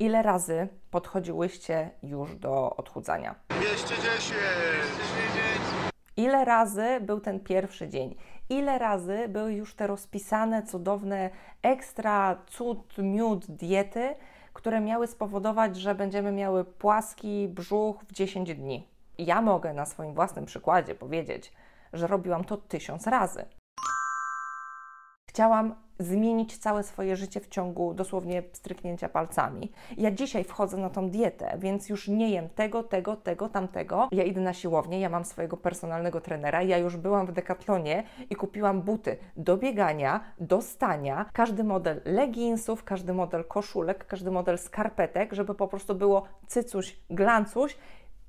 Ile razy podchodziłyście już do odchudzania? 210! Ile razy był ten pierwszy dzień? Ile razy były już te rozpisane, cudowne, ekstra cud, miód diety, które miały spowodować, że będziemy miały płaski brzuch w 10 dni? Ja mogę na swoim własnym przykładzie powiedzieć, że robiłam to tysiąc razy. Chciałam zmienić całe swoje życie w ciągu dosłownie stryknięcia palcami. Ja dzisiaj wchodzę na tą dietę, więc już nie jem tego, tego, tego, tamtego. Ja idę na siłownię, ja mam swojego personalnego trenera, ja już byłam w Decathlonie i kupiłam buty do biegania, do stania, każdy model leginsów, każdy model koszulek, każdy model skarpetek, żeby po prostu było cycuś, glancuś,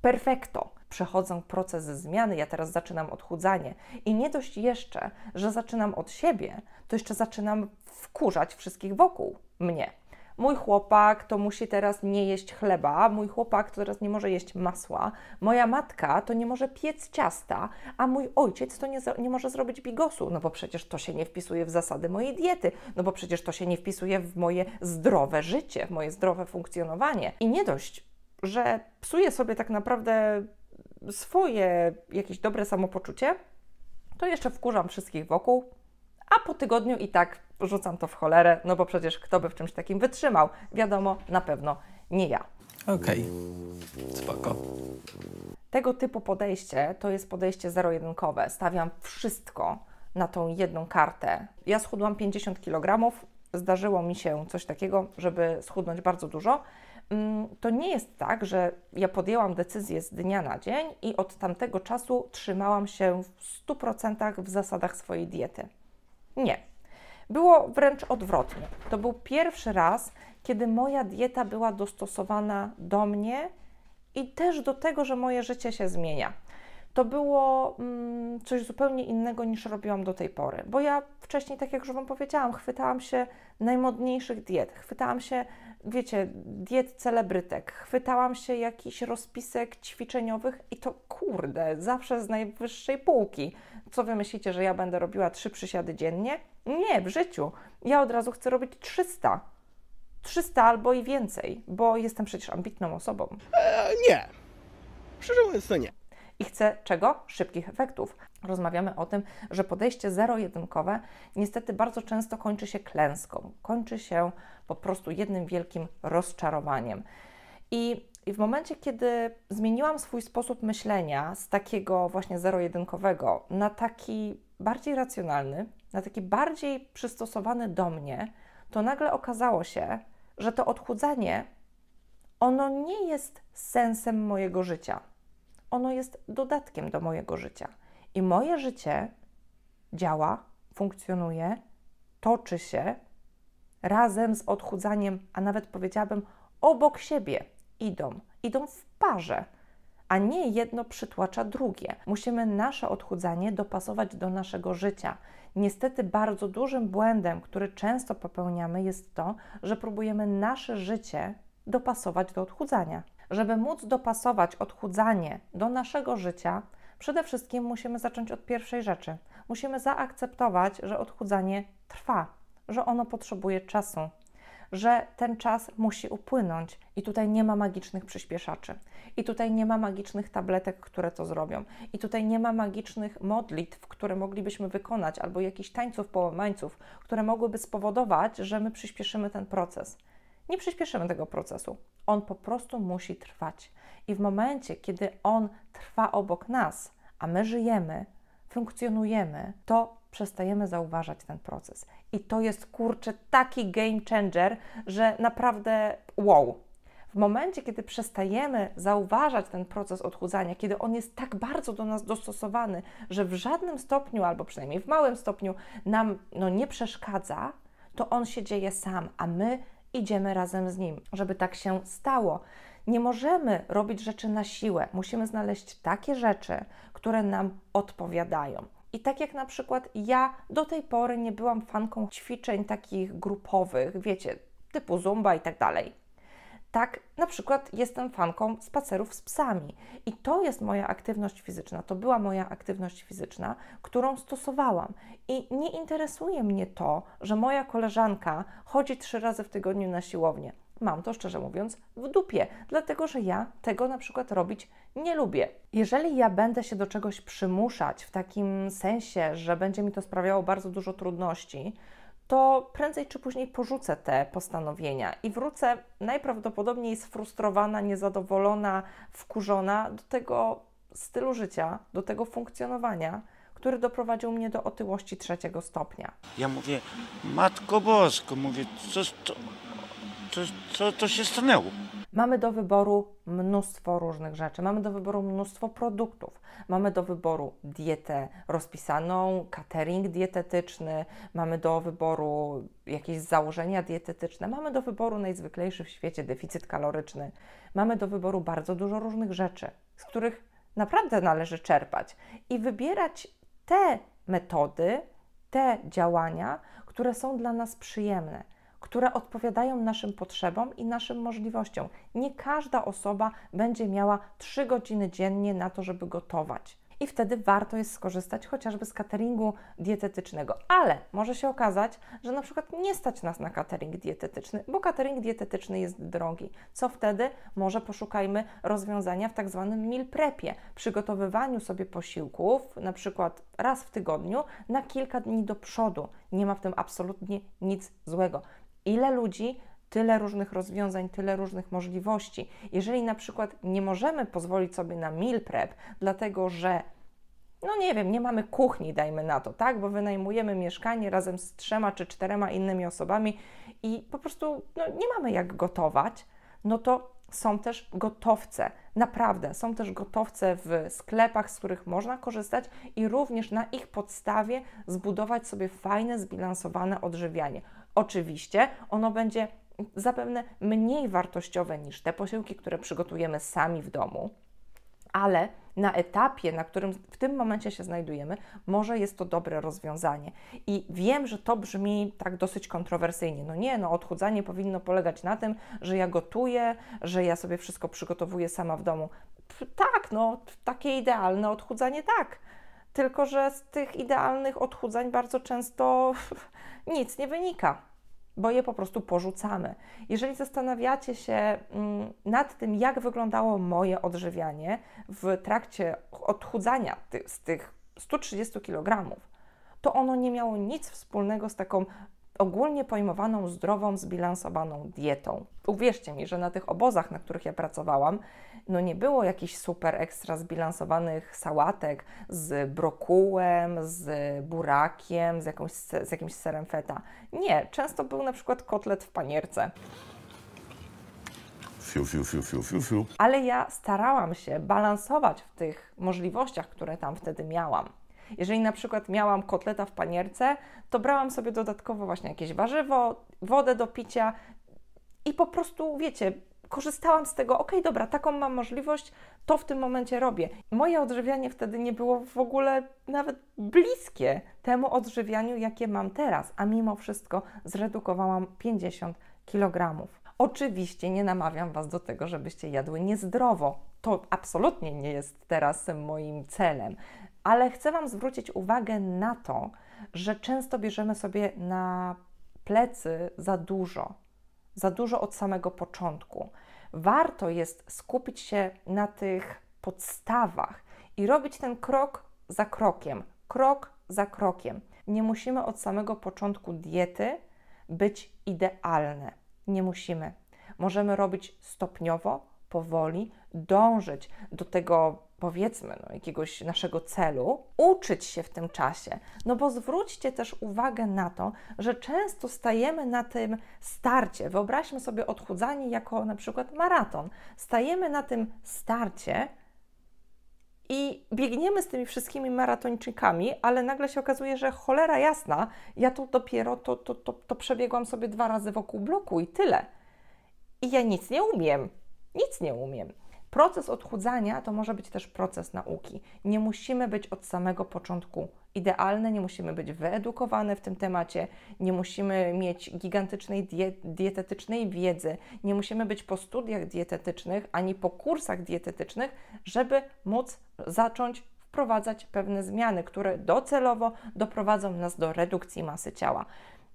perfekto przechodzę proces zmiany, ja teraz zaczynam odchudzanie i nie dość jeszcze, że zaczynam od siebie, to jeszcze zaczynam wkurzać wszystkich wokół mnie. Mój chłopak to musi teraz nie jeść chleba, mój chłopak to teraz nie może jeść masła, moja matka to nie może piec ciasta, a mój ojciec to nie, nie może zrobić bigosu, no bo przecież to się nie wpisuje w zasady mojej diety, no bo przecież to się nie wpisuje w moje zdrowe życie, w moje zdrowe funkcjonowanie. I nie dość, że psuję sobie tak naprawdę swoje jakieś dobre samopoczucie, to jeszcze wkurzam wszystkich wokół, a po tygodniu i tak rzucam to w cholerę, no bo przecież kto by w czymś takim wytrzymał? Wiadomo, na pewno nie ja. Okej, okay. spoko. Tego typu podejście to jest podejście zero-jedynkowe. Stawiam wszystko na tą jedną kartę. Ja schudłam 50 kg, zdarzyło mi się coś takiego, żeby schudnąć bardzo dużo Mm, to nie jest tak, że ja podjęłam decyzję z dnia na dzień i od tamtego czasu trzymałam się w 100% w zasadach swojej diety. Nie. Było wręcz odwrotnie. To był pierwszy raz, kiedy moja dieta była dostosowana do mnie i też do tego, że moje życie się zmienia to było mm, coś zupełnie innego niż robiłam do tej pory. Bo ja wcześniej, tak jak już Wam powiedziałam, chwytałam się najmodniejszych diet, chwytałam się, wiecie, diet celebrytek, chwytałam się jakichś rozpisek ćwiczeniowych i to kurde, zawsze z najwyższej półki. Co Wy myślicie, że ja będę robiła trzy przysiady dziennie? Nie, w życiu. Ja od razu chcę robić 300. 300 albo i więcej, bo jestem przecież ambitną osobą. E, nie. Szczerze mówiąc, to nie i chce czego? Szybkich efektów. Rozmawiamy o tym, że podejście zero-jedynkowe niestety bardzo często kończy się klęską, kończy się po prostu jednym wielkim rozczarowaniem. I i w momencie, kiedy zmieniłam swój sposób myślenia z takiego właśnie zero-jedynkowego na taki bardziej racjonalny, na taki bardziej przystosowany do mnie, to nagle okazało się, że to odchudzanie ono nie jest sensem mojego życia ono jest dodatkiem do mojego życia. I moje życie działa, funkcjonuje, toczy się razem z odchudzaniem, a nawet powiedziałabym obok siebie idą, idą w parze, a nie jedno przytłacza drugie. Musimy nasze odchudzanie dopasować do naszego życia. Niestety, bardzo dużym błędem, który często popełniamy, jest to, że próbujemy nasze życie dopasować do odchudzania. Żeby móc dopasować odchudzanie do naszego życia, przede wszystkim musimy zacząć od pierwszej rzeczy. Musimy zaakceptować, że odchudzanie trwa, że ono potrzebuje czasu, że ten czas musi upłynąć i tutaj nie ma magicznych przyspieszaczy, i tutaj nie ma magicznych tabletek, które to zrobią, i tutaj nie ma magicznych modlitw, które moglibyśmy wykonać, albo jakichś tańców połamańców, które mogłyby spowodować, że my przyspieszymy ten proces nie przyspieszymy tego procesu. On po prostu musi trwać. I w momencie, kiedy on trwa obok nas, a my żyjemy, funkcjonujemy, to przestajemy zauważać ten proces. I to jest kurczę taki game changer, że naprawdę wow. W momencie, kiedy przestajemy zauważać ten proces odchudzania, kiedy on jest tak bardzo do nas dostosowany, że w żadnym stopniu, albo przynajmniej w małym stopniu, nam no, nie przeszkadza, to on się dzieje sam, a my idziemy razem z Nim, żeby tak się stało. Nie możemy robić rzeczy na siłę. Musimy znaleźć takie rzeczy, które nam odpowiadają. I tak jak na przykład ja do tej pory nie byłam fanką ćwiczeń takich grupowych, wiecie, typu zumba i tak dalej. Tak, na przykład jestem fanką spacerów z psami i to jest moja aktywność fizyczna, to była moja aktywność fizyczna, którą stosowałam. I nie interesuje mnie to, że moja koleżanka chodzi trzy razy w tygodniu na siłownię. Mam to szczerze mówiąc w dupie, dlatego że ja tego na przykład robić nie lubię. Jeżeli ja będę się do czegoś przymuszać w takim sensie, że będzie mi to sprawiało bardzo dużo trudności, to prędzej czy później porzucę te postanowienia i wrócę najprawdopodobniej sfrustrowana, niezadowolona, wkurzona do tego stylu życia, do tego funkcjonowania, który doprowadził mnie do otyłości trzeciego stopnia. Ja mówię, Matko Bosko, mówię, co, co, co, co to się stanęło? Mamy do wyboru mnóstwo różnych rzeczy, mamy do wyboru mnóstwo produktów, mamy do wyboru dietę rozpisaną, catering dietetyczny, mamy do wyboru jakieś założenia dietetyczne, mamy do wyboru najzwyklejszy w świecie deficyt kaloryczny, mamy do wyboru bardzo dużo różnych rzeczy, z których naprawdę należy czerpać i wybierać te metody, te działania, które są dla nas przyjemne które odpowiadają naszym potrzebom i naszym możliwościom. Nie każda osoba będzie miała 3 godziny dziennie na to, żeby gotować. I wtedy warto jest skorzystać chociażby z cateringu dietetycznego. Ale może się okazać, że na przykład nie stać nas na catering dietetyczny, bo catering dietetyczny jest drogi. Co wtedy? Może poszukajmy rozwiązania w tak zwanym meal prepie, przygotowywaniu sobie posiłków, na przykład raz w tygodniu, na kilka dni do przodu. Nie ma w tym absolutnie nic złego. Ile ludzi, tyle różnych rozwiązań, tyle różnych możliwości. Jeżeli na przykład nie możemy pozwolić sobie na meal prep, dlatego że no nie wiem, nie mamy kuchni, dajmy na to, tak? Bo wynajmujemy mieszkanie razem z trzema czy czterema innymi osobami i po prostu no, nie mamy jak gotować, no to są też gotowce, naprawdę, są też gotowce w sklepach, z których można korzystać i również na ich podstawie zbudować sobie fajne, zbilansowane odżywianie. Oczywiście ono będzie zapewne mniej wartościowe niż te posiłki, które przygotujemy sami w domu, ale na etapie, na którym w tym momencie się znajdujemy, może jest to dobre rozwiązanie. I wiem, że to brzmi tak dosyć kontrowersyjnie. No nie, no odchudzanie powinno polegać na tym, że ja gotuję, że ja sobie wszystko przygotowuję sama w domu. Tak, no takie idealne odchudzanie tak. Tylko, że z tych idealnych odchudzań bardzo często nic nie wynika, bo je po prostu porzucamy. Jeżeli zastanawiacie się mm, nad tym, jak wyglądało moje odżywianie w trakcie odchudzania z tych 130 kg, to ono nie miało nic wspólnego z taką ogólnie pojmowaną zdrową, zbilansowaną dietą. Uwierzcie mi, że na tych obozach, na których ja pracowałam, no nie było jakichś super ekstra zbilansowanych sałatek z brokułem, z burakiem, z, jakąś, z jakimś serem feta. Nie, często był na przykład kotlet w panierce. Fiu, fiu, fiu, fiu, fiu, fiu. Ale ja starałam się balansować w tych możliwościach, które tam wtedy miałam. Jeżeli na przykład miałam kotleta w panierce, to brałam sobie dodatkowo właśnie jakieś warzywo, wodę do picia i po prostu, wiecie, korzystałam z tego, ok, dobra, taką mam możliwość, to w tym momencie robię. Moje odżywianie wtedy nie było w ogóle nawet bliskie temu odżywianiu, jakie mam teraz, a mimo wszystko zredukowałam 50 kg. Oczywiście nie namawiam Was do tego, żebyście jadły niezdrowo. To absolutnie nie jest teraz moim celem ale chcę Wam zwrócić uwagę na to, że często bierzemy sobie na plecy za dużo, za dużo od samego początku. Warto jest skupić się na tych podstawach i robić ten krok za krokiem, krok za krokiem. Nie musimy od samego początku diety być idealne. Nie musimy. Możemy robić stopniowo, powoli, dążyć do tego powiedzmy, no, jakiegoś naszego celu, uczyć się w tym czasie. No bo zwróćcie też uwagę na to, że często stajemy na tym starcie. Wyobraźmy sobie odchudzanie jako na przykład maraton. Stajemy na tym starcie i biegniemy z tymi wszystkimi maratończykami, ale nagle się okazuje, że cholera jasna, ja tu dopiero to, to, to, to przebiegłam sobie dwa razy wokół bloku i tyle. I ja nic nie umiem. Nic nie umiem. Proces odchudzania to może być też proces nauki. Nie musimy być od samego początku idealne, nie musimy być wyedukowane w tym temacie, nie musimy mieć gigantycznej die dietetycznej wiedzy, nie musimy być po studiach dietetycznych ani po kursach dietetycznych, żeby móc zacząć wprowadzać pewne zmiany, które docelowo doprowadzą nas do redukcji masy ciała.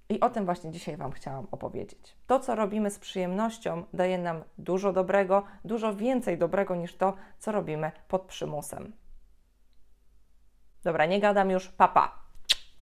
I o tym właśnie dzisiaj Wam chciałam opowiedzieć. To, co robimy z przyjemnością, daje nam dużo dobrego, dużo więcej dobrego niż to, co robimy pod przymusem. Dobra, nie gadam już, papa. Pa.